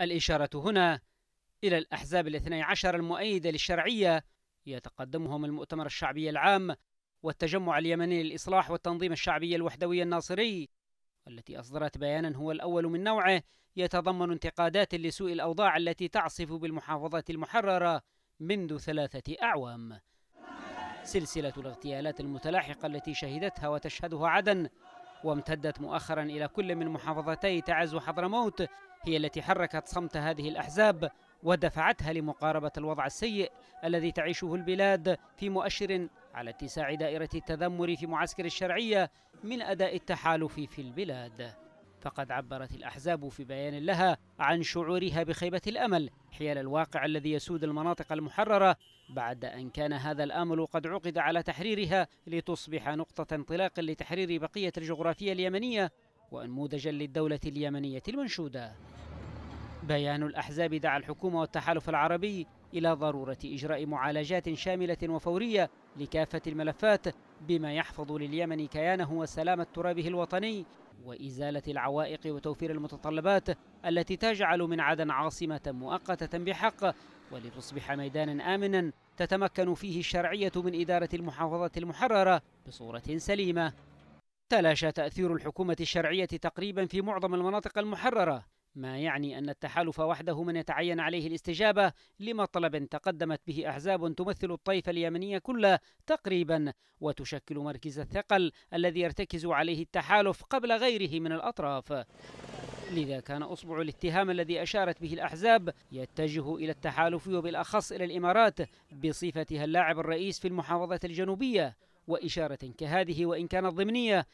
الإشارة هنا إلى الأحزاب الاثني عشر المؤيدة للشرعية يتقدمهم المؤتمر الشعبي العام والتجمع اليمني للإصلاح والتنظيم الشعبي الوحدوي الناصري التي أصدرت بيانا هو الأول من نوعه يتضمن انتقادات لسوء الأوضاع التي تعصف بالمحافظة المحررة منذ ثلاثة أعوام سلسلة الاغتيالات المتلاحقة التي شهدتها وتشهدها عدن وامتدت مؤخرا إلى كل من محافظتي تعز وحضرموت هي التي حركت صمت هذه الأحزاب ودفعتها لمقاربة الوضع السيء الذي تعيشه البلاد في مؤشر على اتساع دائرة التذمر في معسكر الشرعية من أداء التحالف في البلاد فقد عبرت الأحزاب في بيان لها عن شعورها بخيبة الأمل حيال الواقع الذي يسود المناطق المحررة بعد أن كان هذا الأمل قد عقد على تحريرها لتصبح نقطة انطلاق لتحرير بقية الجغرافية اليمنية ونموذجا للدولة اليمنية المنشودة بيان الأحزاب دعا الحكومة والتحالف العربي إلى ضرورة إجراء معالجات شاملة وفورية لكافة الملفات بما يحفظ لليمن كيانه وسلامة ترابه الوطني وإزالة العوائق وتوفير المتطلبات التي تجعل من عدن عاصمة مؤقتة بحق ولتصبح ميدانا آمنا تتمكن فيه الشرعية من إدارة المحافظة المحررة بصورة سليمة تلاشى تأثير الحكومة الشرعية تقريبا في معظم المناطق المحررة ما يعني أن التحالف وحده من يتعين عليه الاستجابة لمطلب تقدمت به أحزاب تمثل الطيف اليمني كله تقريبا وتشكل مركز الثقل الذي يرتكز عليه التحالف قبل غيره من الأطراف لذا كان أصبع الاتهام الذي أشارت به الأحزاب يتجه إلى التحالف وبالأخص إلى الإمارات بصفتها اللاعب الرئيس في المحافظة الجنوبية وإشارة كهذه وإن كانت ضمنية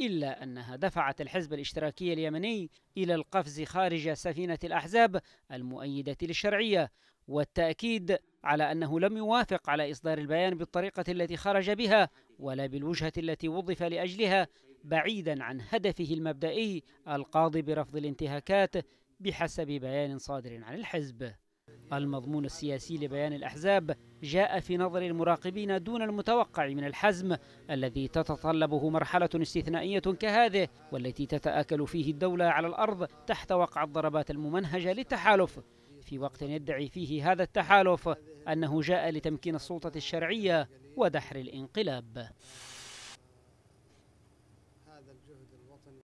إلا أنها دفعت الحزب الاشتراكي اليمني إلى القفز خارج سفينة الأحزاب المؤيدة للشرعية والتأكيد على أنه لم يوافق على إصدار البيان بالطريقة التي خرج بها ولا بالوجهة التي وظف لأجلها بعيدا عن هدفه المبدئي القاضي برفض الانتهاكات بحسب بيان صادر عن الحزب المضمون السياسي لبيان الأحزاب جاء في نظر المراقبين دون المتوقع من الحزم الذي تتطلبه مرحلة استثنائية كهذه والتي تتآكل فيه الدولة على الأرض تحت وقع الضربات الممنهجة للتحالف في وقت يدعي فيه هذا التحالف أنه جاء لتمكين السلطة الشرعية ودحر الانقلاب